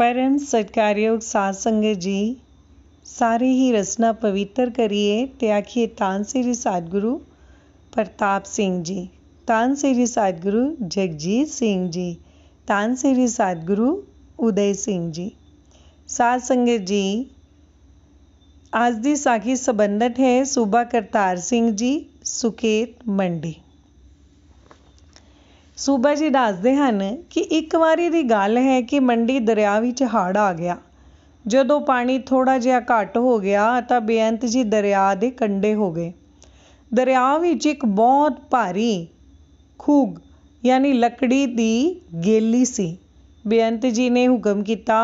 परम सत्कारयोग सत्संग जी सारी ही रचना पवित्र करिए आखिए तान श्री सतगुरु प्रताप सिंह जी तान श्री सतगुरु जगजीत सिंह जी तान श्री सतगुरु उदय सिंह जी सत्संग जी आज दी साखी संबंधित है सूबा करतार सिंह जी सुकेत मंडी ਸੂਬਾ ਜੀ ਦੱਸਦੇ ਹਨ ਕਿ ਇੱਕ ਵਾਰੀ ਦੀ ਗੱਲ ਹੈ ਕਿ ਮੰਡੀ ਦਰਿਆ ਵਿੱਚ ਹੜ ਆ ਗਿਆ ਜਦੋਂ ਪਾਣੀ ਥੋੜਾ ਜਿਹਾ ਘੱਟ ਹੋ ਗਿਆ ਤਾਂ ਬੇਅੰਤ ਜੀ ਦਰਿਆ ਦੇ ਕੰਢੇ ਹੋ ਗਏ ਦਰਿਆ ਵਿੱਚ ਇੱਕ ਬਹੁਤ ਭਾਰੀ ਖੂਗ ਯਾਨੀ ਲੱਕੜੀ ਦੀ ਗੇਲੀ ਸੀ ਬੇਅੰਤ ਜੀ ਨੇ ਹੁਕਮ ਕੀਤਾ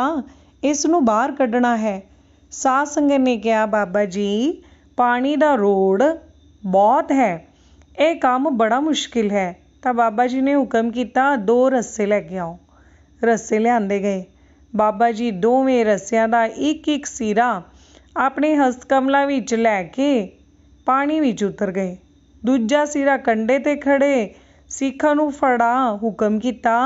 ਇਸ ਨੂੰ ਬਾਹਰ ਕੱਢਣਾ ਹੈ ਸਾਧ ਸੰਗਤ ਨੇ ਕਿਹਾ ਬਾਬਾ ਜੀ ਪਾਣੀ ਦਾ ਰੋੜ ਬਹੁਤ ਹੈ ਇਹ ਕੰਮ ਬੜਾ ਮੁਸ਼ਕਿਲ ਹੈ ਤਾਂ ਬਾਬਾ ਜੀ ਨੇ ਹੁਕਮ ਕੀਤਾ ਦੋ ਰੱਸੇ ਲੈ ਕੇ ਆਓ ਰੱਸੇ ਲਿਆਂਦੇ ਗਏ ਬਾਬਾ ਜੀ ਦੋਵੇਂ ਰੱਸਿਆਂ ਦਾ ਇੱਕ ਇੱਕ ਸਿਰਾ ਆਪਣੇ ਹਸਤ ਕਮਲਾ ਵਿੱਚ ਲੈ ਕੇ ਪਾਣੀ ਵਿੱਚ ਉਤਰ ਗਏ ਦੂਜਾ ਸਿਰਾ ਕੰਡੇ ਤੇ ਖੜੇ ਸਿੱਖਾਂ ਨੂੰ ਫੜਾ ਹੁਕਮ ਕੀਤਾ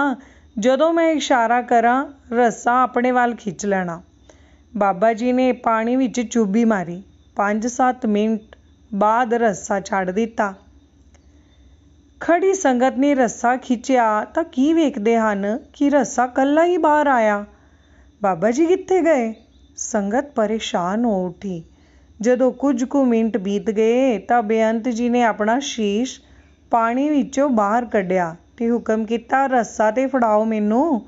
ਜਦੋਂ ਮੈਂ ਇਸ਼ਾਰਾ ਕਰਾਂ ਰੱਸਾ ਆਪਣੇ ਵੱਲ ਖਿੱਚ ਲੈਣਾ ਬਾਬਾ ਜੀ ਨੇ ਪਾਣੀ ਵਿੱਚ ਚੁੱਭੀ ਮਾਰੀ 5-7 ਮਿੰਟ ਬਾਅਦ ਰੱਸਾ ਛੱਡ ਦਿੱਤਾ ਖੜੀ ਸੰਗਤ ਨੇ ਰੱਸਾ ਖਿੱਚਿਆ ਤਾਂ ਕੀ ਵੇਖਦੇ ਹਨ ਕਿ ਰੱਸਾ ਕੱਲਾ ਹੀ ਬਾਹਰ ਆਇਆ ਬਾਬਾ ਜੀ ਕਿੱਥੇ ਗਏ ਸੰਗਤ ਪਰੇਸ਼ਾਨ ਹੋ ਉਠੀ ਜਦੋਂ ਕੁਝ ਕੁ ਮਿੰਟ ਬੀਤ ਗਏ ਤਾਂ ਬੇਅੰਤ ਜੀ ਨੇ ਆਪਣਾ ਸ਼ੀਸ਼ ਪਾਣੀ ਵਿੱਚੋਂ ਬਾਹਰ ਕੱਢਿਆ ਤੇ ਹੁਕਮ ਕੀਤਾ ਰੱਸਾ ਤੇ ਫੜਾਓ ਮੈਨੂੰ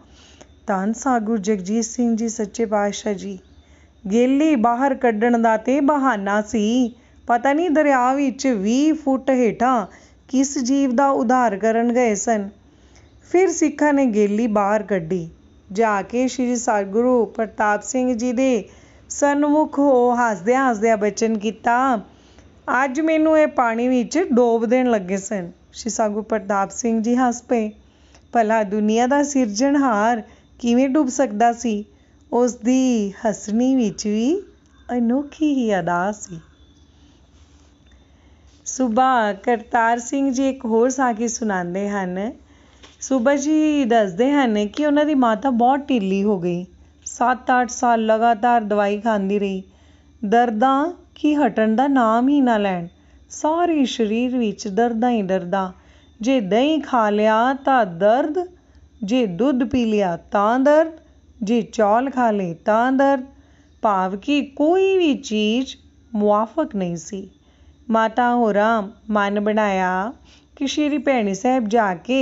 ਤਾਂ ਸਾਗੁਰ ਜਗਜੀਤ ਸਿੰਘ ਜੀ ਸੱਚੇ ਪਾਤਸ਼ਾਹ ਜੀ ਗੇਲੀ ਬਾਹਰ ਕੱਢਣ ਦਾ ਤੇ ਬਹਾਨਾ ਸੀ ਪਤਾ ਨਹੀਂ ਦਰਿਆ ਵਿੱਚ 20 ਫੁੱਟ ਹੇਠਾਂ ਕਿਸ ਜੀਵ ਦਾ ਉਧਾਰ ਕਰਨ ਗਏ ਸਨ ਫਿਰ ਸਿੱਖਾਂ ਨੇ ਗੇਲੀ ਬਾਹਰ ਕੱਢੀ ਜਾ ਕੇ ਸ੍ਰੀ ਸਤਿਗੁਰੂ ਪ੍ਰਤਾਪ ਸਿੰਘ ਜੀ ਦੇ ਸਨਮੁਖ ਹੋ ਹੱਸਦਿਆਂ ਹੱਸਦਿਆਂ ਬਚਨ ਕੀਤਾ ਅੱਜ ਮੈਨੂੰ ਇਹ ਪਾਣੀ ਵਿੱਚ ਡੋਬ ਦੇਣ ਲੱਗੇ ਸਨ ਸ੍ਰੀ ਸਤਿਗੁਰੂ ਪ੍ਰਤਾਪ ਸਿੰਘ ਜੀ ਹੱਸ ਪਏ ਭਲਾ ਦੁਨੀਆ ਦਾ ਸਿਰਜਣਹਾਰ ਕਿਵੇਂ ਡੁੱਬ ਸਕਦਾ ਸੀ ਉਸ ਦੀ ਹਸਣੀ ਵਿੱਚ ਵੀ ਅਨੋਖੀ ਹੀ ਅਦਾ ਸੀ ਸੁਬਾ ਕਰਤਾਰ ਸਿੰਘ ਜੀ ਇੱਕ ਹੋਰ ਸਾਖੀ ਸੁਣਾਉਂਦੇ ਹਨ ਸੁਬਾ ਜੀ ਦੱਸਦੇ ਹਨ ਕਿ ਉਹਨਾਂ ਦੀ ਮਾਤਾ ਬਹੁਤ ਢਿੱਲੀ ਹੋ ਗਈ 7-8 ਸਾਲ ਲਗਾਤਾਰ ਦਵਾਈ ਖਾਂਦੀ ਰਹੀ ਦਰਦਾਂ ਕੀ ਹਟਣ ਦਾ ਨਾਮ ਹੀ ਨਾ ਲੈਣ ਸਾਰੇ ਸਰੀਰ ਵਿੱਚ ਦਰਦਾਂ ਹੀ ਦਰਦਾਂ ਜੇ ਦਹੀਂ ਖਾ ਲਿਆ ਤਾਂ ਦਰਦ ਜੇ ਦੁੱਧ ਪੀ ਲਿਆ ਤਾਂ ਦਰਦ ਜੇ ਚੌਲ ਖਾ ਲਏ ਤਾਂ ਦਰਦ ਭਾਵ ਕਿ ਕੋਈ ਵੀ ਚੀਜ਼ ਮੁਆਫਕ ਨਹੀਂ ਸੀ ਮਾਤਾ ਹੋਰਾਂ ਮਨ ਬਣਾਇਆ ਕਿ ਸ਼੍ਰੀ ਭੈਣੀ ਸਾਹਿਬ ਜਾ ਕੇ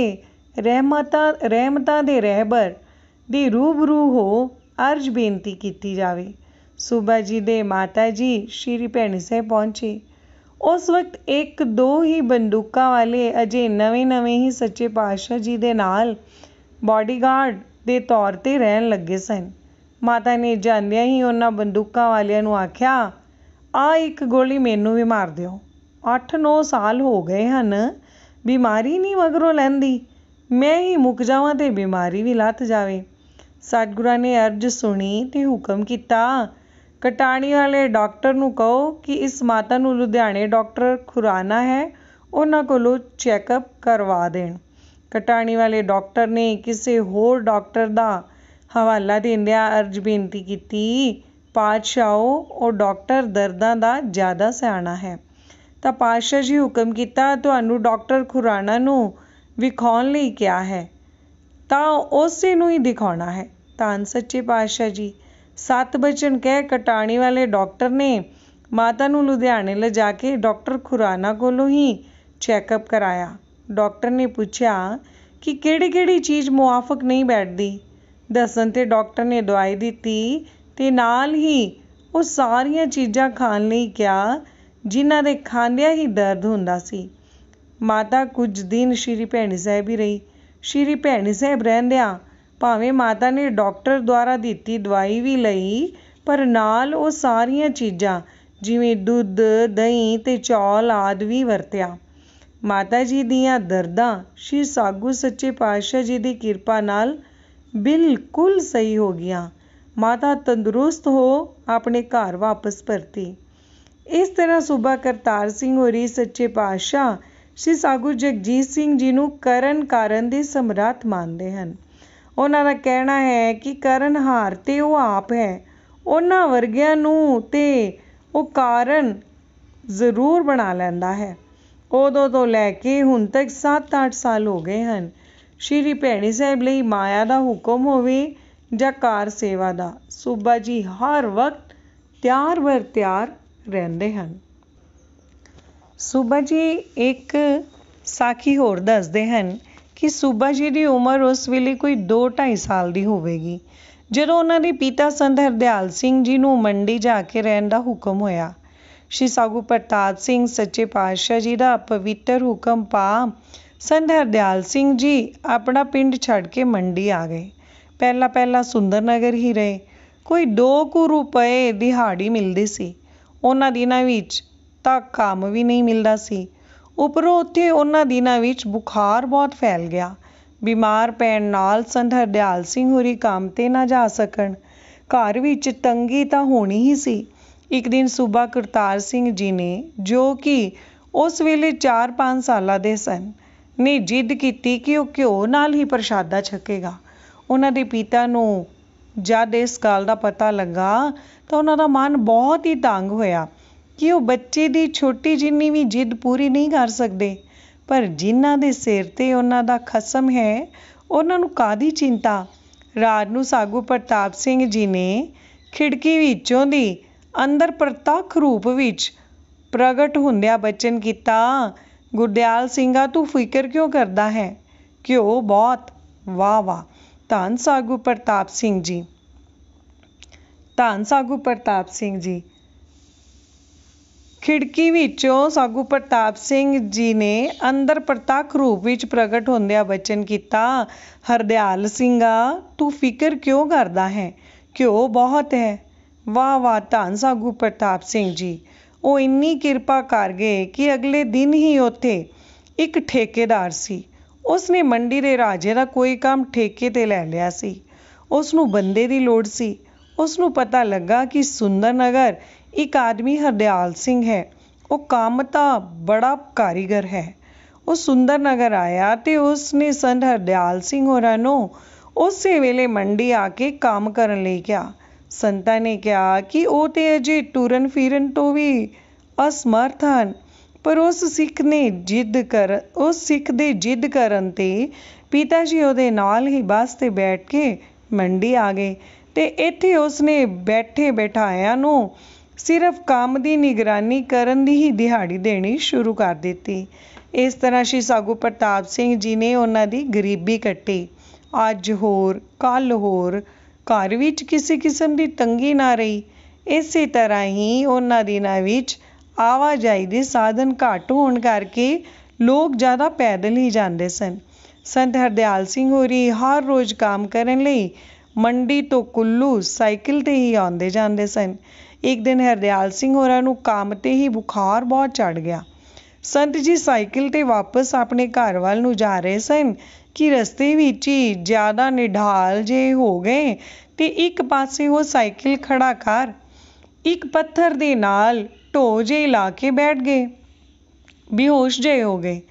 ਰਹਿਮਤਾ ਰਹਿਮਤਾਂ ਦੇ ਰਹਿਬਰ ਦੇ ਰੂਬਰੂ ਹੋ ਅਰਜ ਬੇਨਤੀ ਕੀਤੀ ਜਾਵੇ ਸੂਬਾ ਜੀ ਦੇ ਮਾਤਾ ਜੀ ਸ਼੍ਰੀ ਭੈਣੀ ਸਾਹਿਬ ਪਹੁੰਚੇ ਉਸ ਵਕਤ ਇੱਕ ਦੋ ਹੀ ਬੰਦੂਕਾਂ ਵਾਲੇ ਅਜੇ ਨਵੇਂ-ਨਵੇਂ ਹੀ ਸੱਚੇ ਪਾਤਸ਼ਾਹ ਜੀ ਦੇ ਨਾਲ ਬਾਡੀਗਾਰਡ ਦੇ ਤੌਰ ਤੇ ਰਹਿਣ ਲੱਗੇ ਸਨ ਮਾਤਾ ਨੇ ਜਾਂਦਿਆਂ ਹੀ ਉਹਨਾਂ ਬੰਦੂਕਾਂ ਵਾਲਿਆਂ ਨੂੰ ਆਖਿਆ ਆਹ ਇੱਕ ਗੋਲੀ ਮੈਨੂੰ ਵੀ ਮਾਰ ਦਿਓ ਅੱਠ ਨੌ ਸਾਲ ਹੋ ਗਏ ਹਨ ਬਿਮਾਰੀ ਨਹੀਂ ਮਗਰੋਂ ਲਹਿੰਦੀ ਮੈਂ ਹੀ ਮੁੱਕ ਜਾਵਾਂ ਤੇ ਬਿਮਾਰੀ ਵੀ ਲੱਥ ਜਾਵੇ ਸਤਿਗੁਰਾਂ ਨੇ ਅਰਜ਼ ਸੁਣੀ ਤੇ ਹੁਕਮ ਕੀਤਾ ਕਟਾਣੀ ਵਾਲੇ ਡਾਕਟਰ ਨੂੰ ਕਹੋ ਕਿ ਇਸ ਮਾਤਾ ਨੂੰ ਲੁਧਿਆਣੇ ਡਾਕਟਰ ਖੁਰਾਨਾ ਹੈ ਉਹਨਾਂ ਕੋਲੋਂ ਚੈੱਕਅਪ ਕਰਵਾ ਦੇਣ ਕਟਾਣੀ ਵਾਲੇ ਡਾਕਟਰ ਨੇ ਕਿਸੇ ਹੋਰ ਡਾਕਟਰ ਦਾ ਹਵਾਲਾ ਦਿੰਦਿਆਂ ਅਰਜ਼ ਬੇਨਤੀ ਕੀਤੀ ਪਾਤਸ਼ਾਹੋ ਉਹ ਡਾਕਟਰ ਦਰਦਾਂ ਦਾ ਜ਼ਿਆਦਾ ਸਿਆਣਾ ਹੈ ਤਾਂ ਪਾਤਸ਼ਾਹ ਜੀ ਹੁਕਮ ਕੀਤਾ ਤੁਹਾਨੂੰ ਡਾਕਟਰ ਖੁਰਾਣਾ ਨੂੰ ਵਿਖਾਉਣ ਲਈ ਕਿਹਾ ਹੈ ਤਾਂ ਉਸੇ ਨੂੰ ਹੀ ਦਿਖਾਉਣਾ ਹੈ ਤਾਂ ਸੱਚੇ ਪਾਤਸ਼ਾਹ ਜੀ ਸਤ ਬਚਨ ਕਹਿ ਕਟਾਣੀ ਵਾਲੇ ਡਾਕਟਰ ਨੇ ਮਾਤਾ ਨੂੰ ਲੁਧਿਆਣੇ ਲਿਜਾ ਕੇ ਡਾਕਟਰ ਖੁਰਾਣਾ ਕੋਲੋਂ ਹੀ ਚੈੱਕਅਪ ਕਰਾਇਆ ਡਾਕਟਰ ਨੇ ਪੁੱਛਿਆ ਕਿ ਕਿਹੜੀ-ਕਿਹੜੀ ਚੀਜ਼ ਮੁਆਫਕ ਨਹੀਂ ਬੈਠਦੀ ਦੱਸਣ ਤੇ ਡਾਕਟਰ ਨੇ ਦਵਾਈ ਦਿੱਤੀ ਤੇ ਨਾਲ ਹੀ ਉਹ ਸਾਰੀਆਂ ਚੀਜ਼ਾਂ ਖਾਣ ਲਈ ਕਿਹਾ ਜਿਨ੍ਹਾਂ ਦੇ ਖਾਂਦਿਆਂ ਹੀ ਦਰਦ ਹੁੰਦਾ ਸੀ ਮਾਤਾ ਕੁਝ ਦਿਨ ਸ਼੍ਰੀ ਭੈਣੀ ਸਾਹਿਬ ਹੀ ਰਹੀ ਸ਼੍ਰੀ ਭੈਣੀ ਸਾਹਿਬ ਰਹਿੰਦਿਆਂ ਭਾਵੇਂ ਮਾਤਾ ਨੇ ਡਾਕਟਰ ਦੁਆਰਾ ਦਿੱਤੀ ਦਵਾਈ ਵੀ ਲਈ ਪਰ ਨਾਲ ਉਹ ਸਾਰੀਆਂ ਚੀਜ਼ਾਂ ਜਿਵੇਂ ਦੁੱਧ ਦਹੀਂ ਤੇ ਚੌਲ ਆਦ ਵੀ ਵਰਤਿਆ ਮਾਤਾ ਜੀ ਦੀਆਂ ਦਰਦਾਂ ਸ਼੍ਰੀ ਸਾਗੂ ਸੱਚੇ ਪਾਤਸ਼ਾਹ ਜੀ ਦੀ ਕਿਰਪਾ ਨਾਲ ਬਿਲਕੁਲ ਸਹੀ ਹੋ ਗਈਆਂ ਮਾਤਾ ਤੰਦਰੁਸਤ ਹੋ ਆਪਣੇ ਘਰ ਵਾਪਸ ਪਰਤੀ ਇਸ ਤਰ੍ਹਾਂ ਸੂਬਾ ਕਰਤਾਰ ਸਿੰਘ ਹੋਰੀ ਸੱਚੇ ਪਾਤਸ਼ਾਹ ਸ੍ਰੀ ਸਾਗੂ ਜਗਜੀਤ ਸਿੰਘ ਜੀ ਨੂੰ ਕਰਨ ਕਾਰਨ ਦੇ ਸਮਰਾਤ ਮੰਨਦੇ ਹਨ ਉਹਨਾਂ ਦਾ ਕਹਿਣਾ ਹੈ ਕਿ ਕਰਨ ਹਾਰ ਤੇ ਉਹ ਆਪ ਹੈ ਉਹਨਾਂ ਵਰਗਿਆਂ ਨੂੰ ਤੇ ਉਹ ਕਾਰਨ ਜ਼ਰੂਰ ਬਣਾ ਲੈਂਦਾ ਹੈ ਉਦੋਂ ਤੋਂ ਲੈ ਕੇ ਹੁਣ ਤੱਕ 7-8 ਸਾਲ ਹੋ ਗਏ ਹਨ ਸ਼੍ਰੀ ਭੈਣੀ ਸਾਹਿਬ ਲਈ ਮਾਇਆ ਦਾ ਹੁਕਮ ਹੋਵੇ ਜਾਂ ਕਾਰ ਸੇਵਾ ਦਾ ਸੂਬਾ ਜੀ ਹਰ ਵਕਤ ਤਿਆਰ ਵਰ ਤਿਆਰ ਰਹਿੰਦੇ ਹਨ ਸੂਬਾ ਜੀ ਇੱਕ ਸਾਖੀ ਹੋਰ ਦੱਸਦੇ ਹਨ ਕਿ ਸੂਬਾ ਜੀ ਦੀ ਉਮਰ ਉਸ ਵੇਲੇ ਕੋਈ 25 ਸਾਲ ਦੀ ਹੋਵੇਗੀ ਜਦੋਂ ਉਹਨਾਂ ਦੇ ਪਿਤਾ ਸੰਤ ਹਰਦਿਆਲ ਸਿੰਘ ਜੀ ਨੂੰ ਮੰਡੀ ਜਾ ਕੇ ਰਹਿਣ ਦਾ ਹੁਕਮ ਹੋਇਆ ਸ਼੍ਰੀ ਸਾਗੂ ਪ੍ਰਤਾਪ ਸਿੰਘ ਸੱਚੇ ਪਾਤਸ਼ਾਹ ਜੀ ਦਾ ਪਵਿੱਤਰ ਹੁਕਮ ਪਾ ਸੰਤ ਹਰਦਿਆਲ ਸਿੰਘ ਜੀ ਆਪਣਾ ਪਿੰਡ ਛੱਡ ਕੇ ਮੰਡੀ ਆ ਗਏ ਪਹਿਲਾਂ ਪਹਿਲਾਂ ਸੁੰਦਰ ਨਗਰ ਹੀ ਰਹੇ ਕੋਈ 2 ਕੁ ਰੁਪਏ ਦਿਹਾੜੀ ਮਿਲਦੀ ਸੀ ਉਹਨਾਂ ਦਿਨਾਂ ਵਿੱਚ ਤਾਂ ਕੰਮ ਵੀ ਨਹੀਂ ਮਿਲਦਾ ਸੀ ਉਪਰੋਂ ਉੱਥੇ ਉਹਨਾਂ ਦਿਨਾਂ ਵਿੱਚ ਬੁਖਾਰ ਬਹੁਤ ਫੈਲ ਗਿਆ ਬਿਮਾਰ ਪੈਣ ਨਾਲ ਸੰਤ ਹਰਦਿਆਲ ਸਿੰਘ ਹੋਰੀ ਕੰਮ ਤੇ ਨਾ ਜਾ ਸਕਣ ਘਰ ਵਿੱਚ ਤੰਗੀ ਤਾਂ ਹੋਣੀ ਹੀ ਸੀ ਇੱਕ ਦਿਨ ਸੂਬਾ ਕਰਤਾਰ ਸਿੰਘ ਜੀ ਨੇ ਜੋ ਕਿ ਉਸ ਵੇਲੇ 4-5 ਸਾਲਾਂ ਦੇ ਸਨ ਨੇ ਜਿੱਦ ਕੀਤੀ ਕਿ ਉਹ ਘਿਓ ਨਾਲ ਹੀ ਪ੍ਰਸ਼ਾਦਾ ਛਕੇਗਾ ਉਹਨਾਂ ਦੇ ਪਿਤਾ ਨੂੰ ਜਦ ਇਸ ਗੱਲ ਦਾ ਪਤਾ ਲੱਗਾ ਤਾਂ ਉਹਨਾਂ ਦਾ ਮਨ ਬਹੁਤ ਹੀ ਤੰਗ ਹੋਇਆ ਕਿ ਉਹ ਬੱਚੇ ਦੀ ਛੋਟੀ ਜਿੰਨੀ ਵੀ ਜਿੱਦ ਪੂਰੀ ਨਹੀਂ ਕਰ ਸਕਦੇ ਪਰ ਜਿਨ੍ਹਾਂ ਦੇ ਸਿਰ ਤੇ ਉਹਨਾਂ ਦਾ ਖਸਮ ਹੈ ਉਹਨਾਂ ਨੂੰ ਕਾਦੀ ਚਿੰਤਾ ਰਾਤ ਨੂੰ ਸਾਗੂ ਪ੍ਰਤਾਪ ਸਿੰਘ ਜੀ ਨੇ ਖਿੜਕੀ ਵਿੱਚੋਂ ਦੀ ਅੰਦਰ ਪ੍ਰਤੱਖ ਰੂਪ ਵਿੱਚ ਪ੍ਰਗਟ ਹੁੰਦਿਆ ਬਚਨ ਕੀਤਾ ਗੁਰਦਿਆਲ ਸਿੰਘਾ ਤੂੰ ਫਿਕਰ ਕਿਉਂ ਕਰਦਾ ਹੈ ਕਿਉਂ ਬਹੁਤ ਵਾਹ ਵਾਹ ਧੰਨ ਸਾਗੂ ਪ੍ਰਤਾਪ ਸਿੰਘ ਜੀ ਧੰਨ ਸਾਗੂ ਪ੍ਰਤਾਪ ਸਿੰਘ ਜੀ ਖਿੜਕੀ ਵਿੱਚੋਂ ਸਾਗੂ ਪ੍ਰਤਾਪ ਸਿੰਘ ਜੀ ਨੇ ਅੰਦਰ ਪ੍ਰਤੱਖ ਰੂਪ ਵਿੱਚ ਪ੍ਰਗਟ ਹੁੰਦਿਆਂ ਬਚਨ ਕੀਤਾ ਹਰਦਿਆਲ ਸਿੰਘਾ ਤੂੰ ਫਿਕਰ ਕਿਉਂ ਕਰਦਾ ਹੈ ਕਿਉਂ ਬਹੁਤ ਹੈ ਵਾਹ ਵਾਹ ਧੰਨ ਸਾਗੂ ਪ੍ਰਤਾਪ ਸਿੰਘ ਜੀ ਉਹ ਇੰਨੀ ਕਿਰਪਾ ਕਰ ਗਏ ਕਿ ਅਗਲੇ ਦਿਨ ਹੀ ਉੱਥੇ ਇੱਕ ਠੇਕੇਦਾਰ ਸੀ ਉਸ ਨੇ ਮੰਡੀ ਦੇ ਰਾਜੇ ਦਾ ਕੋਈ ਕੰਮ ਠੇਕੇ ਤੇ ਲੈ ਲਿਆ ਸੀ ਉਸ ਨੂੰ ਬੰਦੇ ਦੀ ਲੋੜ ਸੀ ਉਸ ਨੂੰ ਪਤਾ ਲੱਗਾ ਕਿ ਸੁੰਦਰ ਨਗਰ ਇੱਕ ਆਦਮੀ ਹਰਦਿਆਲ ਸਿੰਘ ਹੈ ਉਹ ਕੰਮ ਤਾਂ ਬੜਾ ਕਾਰੀਗਰ ਹੈ ਉਹ ਸੁੰਦਰ ਨਗਰ ਆਇਆ ਤੇ ਉਸ ਨੇ ਸੰਧ ਹਰਦਿਆਲ ਸਿੰਘ ਹੋਰਾਂ ਨੂੰ ਉਸੇ ਵੇਲੇ ਮੰਡੀ ਆ ਕੇ ਕੰਮ ਕਰਨ ਲਈ ਕਿਹਾ ਸੰਤਾ ਨੇ ਕਿਹਾ ਕਿ ਉਹ ਤੇ ਅਜੇ ਟੁਰਨ ਫਿਰਨ ਤੋਂ ਵੀ ਅਸਮਰਥ ਹਨ ਪਰ ਉਸ ਸਿੱਖ ਨੇ ਜਿੱਦ ਕਰ ਉਸ ਸਿੱਖ ਦੇ ਜਿੱਦ ਕਰਨ ਤੇ ਪਿਤਾ ਜੀ ਉਹਦੇ ਨਾਲ ਹੀ ਬੱਸ ਤੇ ਬੈਠ ਕੇ ਮੰਡੀ ਆ ਗਏ ਤੇ ਇੱਥੇ ਉਸ ਨੇ ਬੈਠੇ ਬਿਠਾਇਆ ਨੂੰ ਸਿਰਫ ਕੰਮ ਦੀ ਨਿਗਰਾਨੀ ਕਰਨ ਦੀ ਹੀ ਦਿਹਾੜੀ ਦੇਣੀ ਸ਼ੁਰੂ ਕਰ ਦਿੱਤੀ ਇਸ ਤਰ੍ਹਾਂ ਸ਼੍ਰੀ ਸਾਗੂ ਪ੍ਰਤਾਪ ਸਿੰਘ ਜੀ ਨੇ ਉਹਨਾਂ ਦੀ ਗਰੀਬੀ ਕੱਟੀ ਅੱਜ ਹੋਰ ਕੱਲ ਹੋਰ ਘਰ ਵਿੱਚ ਕਿਸੇ ਕਿਸਮ ਦੀ ਤੰਗੀ ਨਾ ਰਹੀ ਇਸੇ ਤਰ੍ਹਾਂ ਹੀ ਉਹਨਾਂ ਦਿਨਾਂ ਵਿੱਚ ਆਵਾਜਾਈ ਦੇ ਸਾਧਨ ਘੱਟ ਹੋਣ ਕਰਕੇ ਲੋਕ ਜ਼ਿਆਦਾ ਪੈਦਲ ਹੀ ਜਾਂਦੇ ਸਨ ਸੰਤ ਹਰਦਿਆਲ ਸਿੰਘ ਹੋਰੀ ਹਰ ਰੋਜ਼ ਕੰਮ ਕਰਨ ਲਈ ਮੰਡੀ ਤੋਂ ਕੁੱਲੂ ਸਾਈਕਲ ਤੇ ਹੀ ਆਉਂਦੇ ਜਾਂਦੇ ਸਨ ਇੱਕ ਦਿਨ ਹਰਦਿਆਲ ਸਿੰਘ ਹੋਰਾਂ ਨੂੰ ਕੰਮ ਤੇ ਹੀ ਬੁਖਾਰ ਬਹੁਤ ਚੜ ਗਿਆ ਸੰਤ ਜੀ ਸਾਈਕਲ ਤੇ ਵਾਪਸ ਆਪਣੇ ਘਰ ਵੱਲ ਨੂੰ ਜਾ ਰਹੇ ਸਨ ਕਿ ਰਸਤੇ ਵਿੱਚ ਹੀ ਜ਼ਿਆਦਾ ਨਿਢਾਲ ਜੇ ਹੋ ਗਏ ਤੇ ਇੱਕ ਪਾਸੇ ਉਹ ਸਾਈਕਲ ਖੜਾ ਕਰ ਇੱਕ ਪੱਥਰ ਦੇ ਨਾਲ ਢੋਅ ਜੇ ਲਾ ਕੇ ਬੈਠ ਗਏ ਬੇਹੋਸ਼ ਜਿਹੇ ਹੋ ਗਏ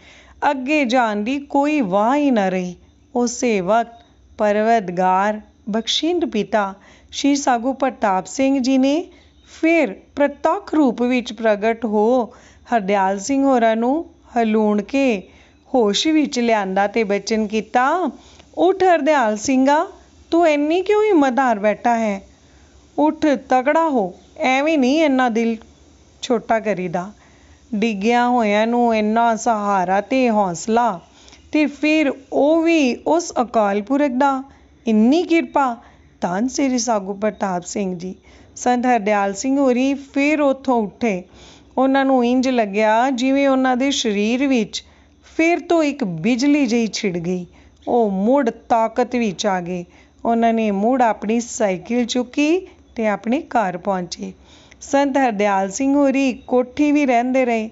ਅੱਗੇ ਜਾਣ ਦੀ ਕੋਈ ਵਾਹ ਹੀ ਨਾ ਰਹੀ ਉਸੇ ਵਕਤ ਪਰਵਤਗਾਰ ਬਖਸ਼ਿੰਦ ਪਿਤਾ ਸ਼੍ਰੀ ਸਾਗੂ ਪ੍ਰਤਾਪ ਸਿੰਘ ਜੀ ਨੇ ਫਿਰ ਪ੍ਰਤੱਖ ਰੂਪ ਵਿੱਚ ਪ੍ਰਗਟ ਹੋ ਹਰਦਿਆਲ ਸਿੰਘ ਹੋਰਾਂ ਨੂੰ ਹਲੂਣ ਕੇ ਹੋਸ਼ ਵਿੱਚ ਲਿਆਂਦਾ ਤੇ ਬਚਨ ਕੀਤਾ ਉਠ ਹਰਦਿਆਲ ਸਿੰਘਾ ਤੂੰ ਇੰਨੀ ਕਿਉਂ ਹਿੰਮਤ ਹਾਰ ਬੈਠਾ ਹੈ ਉਠ ਤਗੜਾ ਹੋ ਐਵੇਂ ਨਹੀਂ ਇੰਨਾ ਦਿਲ ਛੋਟਾ ਕਰੀਦਾ ਡਿੱਗਿਆ ਹੋਇਆਂ ਨੂੰ ਇੰਨਾ ਸਹਾਰਾ ਤੇ ਹੌਸਲਾ ਤੇ ਫਿਰ ਉਹ ਵੀ ਉਸ ਅਕਾਲ ਪੁਰਖ ਦਾ ਇੰਨੀ ਕਿਰਪਾ ਤਾਂ ਸ੍ਰੀ ਸਾਗੂ ਪ੍ਰਤਾਪ ਸਿੰਘ ਜੀ ਸੰਤ ਹਰਦਿਆਲ ਸਿੰਘ ਹੋਰੀ ਫਿਰ ਉੱਥੋਂ ਉੱਠੇ ਉਹਨਾਂ ਨੂੰ ਇੰਜ ਲੱਗਿਆ ਜਿਵੇਂ ਉਹਨਾਂ ਦੇ ਸਰੀਰ ਵਿੱਚ ਫਿਰ ਤੋਂ ਇੱਕ ਬਿਜਲੀ ਜਿਹੀ ਛਿੜ ਗਈ ਉਹ ਮੁੜ ਤਾਕਤ ਵਿੱਚ ਆ ਗਏ ਉਹਨਾਂ ਨੇ ਮੁੜ ਆਪਣੀ ਸਾਈਕਲ ਚੁੱਕੀ ਤੇ ਆਪਣੇ ਘਰ ਪਹੁੰਚੇ ਸੰਤ ਹਰਦਿਆਲ ਸਿੰਘ ਹੋਰੀ ਕੋਠੀ ਵੀ ਰਹਿੰਦੇ ਰਹੇ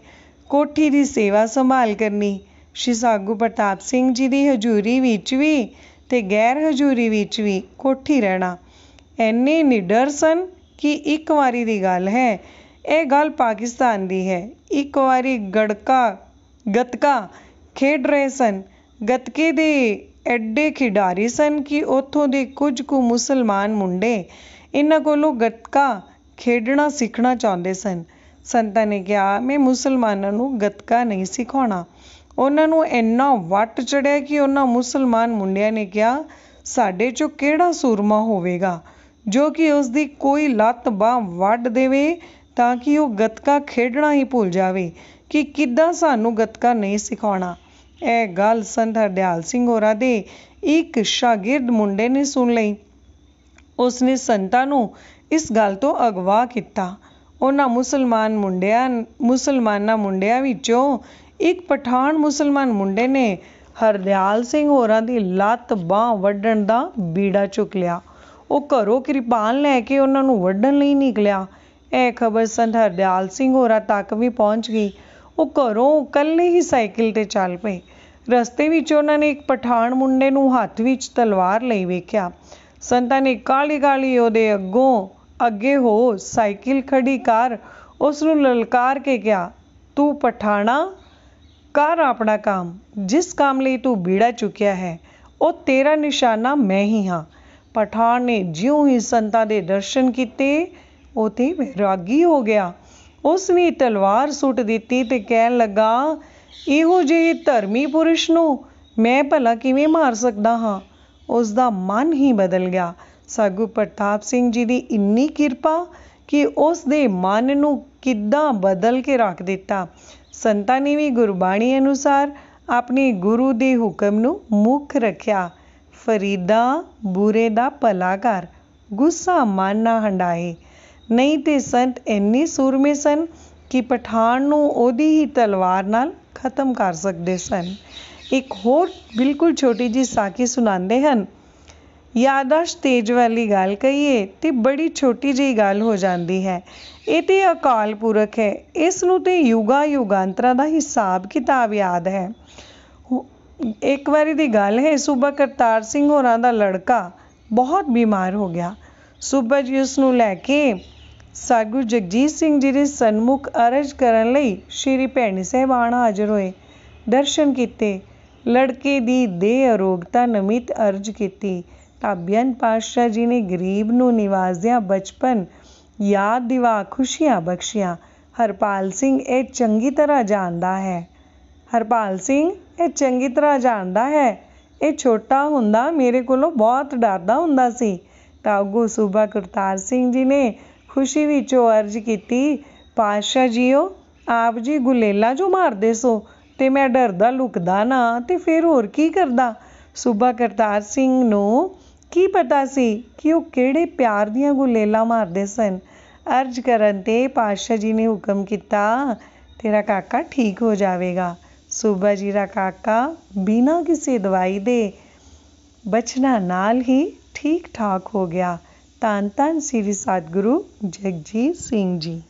ਕੋਠੀ ਦੀ ਸੇਵਾ ਸੰਭਾਲ ਕਰਨੀ ਸ਼੍ਰੀ ਸਾਗੂ ਪ੍ਰਤਾਪ ਸਿੰਘ ਜੀ ਦੀ ਹਜ਼ੂਰੀ ਵਿੱਚ ਵੀ ਤੇ ਗੈਰ ਹਜ਼ੂਰੀ ਵਿੱਚ ਵੀ ਕੋਠੀ ਰਹਿਣਾ ਐਨੇ ਨਿਡਰ ਸਨ ਕਿ ਇੱਕ ਵਾਰੀ ਦੀ ਗੱਲ ਹੈ ਇਹ ਗੱਲ ਪਾਕਿਸਤਾਨ ਦੀ ਹੈ ਇੱਕ ਵਾਰੀ ਗੜਕਾ ਗਤਕਾ ਖੇਡ ਰਹੇ ਸਨ ਗਤਕੇ ਦੇ ਐਡੇ ਖਿਡਾਰੀ ਸਨ ਕਿ ਉੱਥੋਂ ਦੇ ਕੁਝ ਕੁ ਮੁਸਲਮਾਨ ਮੁੰਡੇ ਇਹਨਾਂ ਕੋਲੋਂ ਗਤਕਾ ਖੇਡਣਾ ਸਿੱਖਣਾ ਚਾਹੁੰਦੇ ਸਨ ਸੰਤਾਂ ਨੇ ਕਿਹਾ ਮੈਂ ਮੁਸਲਮਾਨਾਂ ਨੂੰ ਗਤਕਾ ਨਹੀਂ ਸਿਖਾਉਣਾ ਉਹਨਾਂ ਨੂੰ ਇੰਨਾ ਵੱਟ ਚੜਿਆ ਕਿ ਉਹਨਾਂ ਮੁਸਲਮਾਨ ਮੁੰਡਿਆਂ ਨੇ ਕਿਹਾ ਸਾਡੇ ਚੋਂ ਕਿਹੜਾ ਸੂਰਮਾ ਹੋਵੇਗਾ ਜੋ ਕਿ ਉਸ ਦੀ ਕੋਈ ਲੱਤ ਬਾਹ ਵੱਢ ਦੇਵੇ ਤਾਂ ਕਿ ਉਹ ਗਤਕਾ ਖੇਡਣਾ ਹੀ ਭੁੱਲ ਜਾਵੇ ਕਿ ਕਿੱਦਾਂ ਸਾਨੂੰ ਗਤਕਾ ਨਹੀਂ ਸਿਖਾਉਣਾ ਇਹ ਗੱਲ ਸੰਤ ਹਰਦਿਆਲ ਸਿੰਘ ਹੋਰਾਂ ਦੇ ਇੱਕ ਸ਼ਾਗਿਰਦ ਮੁੰਡੇ ਨੇ ਸੁਣ ਲਈ ਉਸਨੇ ਸੰਤਾਂ ਨੂੰ ਇਸ ਗੱਲ ਤੋਂ ਅਗਵਾ ਕੀਤਾ। ਉਹਨਾਂ ਮੁਸਲਮਾਨ ਮੁੰਡਿਆਂ ਮੁਸਲਮਾਨਾਂ ਮੁੰਡਿਆਂ ਵਿੱਚੋਂ ਇੱਕ ਪਠਾਨ ਮੁਸਲਮਾਨ ਮੁੰਡੇ ਨੇ ਹਰਦਿਆਲ ਸਿੰਘ ਹੋਰਾਂ ਦੀ ਲੱਤ ਬਾਹ ਵੱਢਣ ਦਾ ਬੀੜਾ ਚੁੱਕ ਲਿਆ। ਉਹ ਘਰੋਂ ਕਿਰਪਾਨ ਲੈ ਕੇ ਉਹਨਾਂ ਨੂੰ ਵੱਢਣ ਲਈ ਨਿਕਲਿਆ। ਇਹ ਖ਼ਬਰ ਸੰਤ ਹਰਦਿਆਲ ਸਿੰਘ ਹੋਰਾਂ ਤੱਕ ਵੀ ਪਹੁੰਚ ਗਈ। ਉਹ ਘਰੋਂ ਇਕੱਲੇ ਹੀ ਸਾਈਕਲ 'ਤੇ ਚੱਲ ਪਏ। ਰਸਤੇ ਵਿੱਚ ਉਹਨਾਂ ਨੇ ਇੱਕ ਪਠਾਨ ਮੁੰਡੇ ਨੂੰ ਹੱਥ ਵਿੱਚ ਤਲਵਾਰ ਲਈ ਵੇਖਿਆ। ਸੰਤਾਂ ਨੇ ਕਾਲੀ ਗਾਲੀ ਉਹਦੇ ਅੱਗੋਂ ਅੱਗੇ ਹੋ ਸਾਈਕਲ ਖੜੀ ਕਰ ਉਸ ਨੂੰ ਲਲਕਾਰ ਕੇ ਕਿਹਾ ਤੂੰ ਪਠਾਣਾ ਕਰ ਆਪਣਾ ਕੰਮ ਜਿਸ ਕੰਮ ਲਈ ਤੂੰ ਬੀੜਾ ਚੁੱਕਿਆ ਹੈ ਉਹ ਤੇਰਾ ਨਿਸ਼ਾਨਾ ਮੈਂ ਹੀ ਹਾਂ ਪਠਾਣ ਨੇ ਜਿਉਂ ਹੀ ਸੰਤਾਂ ਦੇ ਦਰਸ਼ਨ ਕੀਤੇ ਉਹ ਤੇ ਵਿਰਾਗੀ ਹੋ ਗਿਆ ਉਸ ਨੇ ਤਲਵਾਰ ਸੁੱਟ ਦਿੱਤੀ ਤੇ ਕਹਿਣ ਲੱਗਾ ਇਹੋ ਜਿਹੇ ਧਰਮੀ ਪੁਰਸ਼ ਨੂੰ ਮੈਂ ਭਲਾ ਕਿਵੇਂ ਮਾਰ ਸਕਦਾ ਹਾਂ ਉਸ ਦਾ ਮਨ ਹੀ ਬਦਲ ਗਿਆ ਸਾਗੂ ਪ੍ਰਤਾਪ ਸਿੰਘ ਜੀ ਦੀ ਇੰਨੀ ਕਿਰਪਾ ਕਿ ਉਸ ਦੇ ਮਨ ਨੂੰ ਕਿੱਦਾਂ ਬਦਲ ਕੇ ਰੱਖ ਦਿੱਤਾ ਸੰਤਾਂ ਨੇ ਵੀ ਗੁਰਬਾਣੀ ਅਨੁਸਾਰ ਆਪਣੇ ਗੁਰੂ ਦੇ ਹੁਕਮ ਨੂੰ ਮੁੱਖ ਰੱਖਿਆ ਫਰੀਦਾ ਬੁਰੇ ਦਾ ਭਲਾ ਕਰ ਗੁੱਸਾ ਮਨ ਨਾ ਹੰਡਾਏ ਨਹੀਂ ਤੇ ਸੰਤ ਇੰਨੀ ਸੂਰਮੇ ਸਨ ਕਿ ਪਠਾਨ ਨੂੰ ਉਹਦੀ ਹੀ ਤਲਵਾਰ ਨਾਲ ਖਤਮ ਕਰ ਸਕਦੇ ਸਨ ਇੱਕ ਹੋਰ ਬਿਲਕੁਲ ਛੋਟੀ ਜੀ ਸਾਖੀ ਸੁਣਾਉਂਦੇ ਹਨ ਯਾਦਾਸ਼ ਤੇਜ ਵਾਲੀ ਗੱਲ ਕਹੀਏ ਤੇ ਬੜੀ ਛੋਟੀ ਜਿਹੀ ਗੱਲ ਹੋ ਜਾਂਦੀ ਹੈ ਇਹ ਤੇ ਅਕਾਲ ਪੁਰਖ ਹੈ ਇਸ ਨੂੰ ਤੇ ਯੁਗਾ ਯੁਗਾਂਤਰਾ ਦਾ ਹਿਸਾਬ ਕਿਤਾਬ ਯਾਦ ਹੈ ਇੱਕ ਵਾਰੀ ਦੀ ਗੱਲ ਹੈ ਸੂਬਾ ਕਰਤਾਰ ਸਿੰਘ ਹੋਰਾਂ ਦਾ ਲੜਕਾ ਬਹੁਤ ਬਿਮਾਰ ਹੋ ਗਿਆ ਸੂਬਾ ਜੀ ਉਸ ਨੂੰ ਲੈ ਕੇ ਸਾਗੂ ਜਗਜੀਤ ਸਿੰਘ ਜੀ ਦੇ ਸਨਮੁਖ ਅਰਜ ਕਰਨ ਲਈ ਸ਼੍ਰੀ ਭੈਣੀ ਸਹਿਬਾਨ ਹਾਜ਼ਰ ਹੋਏ ਦਰਸ਼ਨ ਕੀਤੇ ਲੜਕੇ ਦੀ ਦੇਹ ਅਰੋਗਤਾ ਨਮਿਤ ਅਰਜ ਕੀਤੀ ਤਾਬਿਅਨ ਪਾਸ਼ਾ ਜੀ ਨੇ ਗਰੀਬ ਨੂੰ ਨਿਵਾਜ਼ਿਆ ਬਚਪਨ ਯਾਦ ਦਿਵਾ ਖੁਸ਼ੀਆਂ ਬਖਸ਼ੀਆਂ ਹਰਪਾਲ ਸਿੰਘ ਇਹ ਚੰਗੀ ਤਰ੍ਹਾਂ ਜਾਣਦਾ ਹੈ ਹਰਪਾਲ ਸਿੰਘ ਇਹ ਚੰਗੀ ਤਰ੍ਹਾਂ ਜਾਣਦਾ ਹੈ ਇਹ ਛੋਟਾ ਹੁੰਦਾ ਮੇਰੇ ਕੋਲੋਂ ਬਹੁਤ ਡਰਦਾ ਹੁੰਦਾ ਸੀ ਤਾਂ ਅੱਗੋਂ ਸੂਬਾ ਕਰਤਾਰ ਸਿੰਘ ਜੀ ਨੇ ਖੁਸ਼ੀ ਵਿੱਚੋਂ ਅਰਜ਼ ਕੀਤੀ ਪਾਸ਼ਾ ਜੀਓ ਆਪ ਜੀ ਗੁਲੇਲਾ ਜੋ ਮਾਰਦੇ ਸੋ ਤੇ ਮੈਂ ਡਰਦਾ ਲੁਕਦਾ ਨਾ ਤੇ ਫਿਰ ਹੋਰ ਕੀ ਕਰਦਾ ਸੂਬਾ ਕਰਤਾਰ ਸਿੰਘ ਨੂੰ ਕੀ ਪਤਾ ਸੀ ਕਿ ਉਹ ਕਿਹੜੇ ਪਿਆਰ ਦੀਆਂ ਗੁਲੇਲਾਂ ਮਾਰਦੇ ਸਨ ਅਰਜ ਕਰਨ ਤੇ ਪਾਸ਼ਾ ਜੀ ਨੇ ਹੁਕਮ ਕੀਤਾ ਤੇਰਾ ਕਾਕਾ ਠੀਕ ਹੋ ਜਾਵੇਗਾ ਸੂਬਾ ਜੀ ਦਾ ਕਾਕਾ ਬਿਨਾਂ ਕਿਸੇ ਦਵਾਈ ਦੇ ਬਚਣਾ ਨਾਲ ਹੀ ਠੀਕ ਠਾਕ ਹੋ ਗਿਆ ਤਾਂ ਤਾਂ ਸ੍ਰੀ ਸਤਿਗੁਰੂ ਜਗਜੀਤ ਸਿੰਘ ਜੀ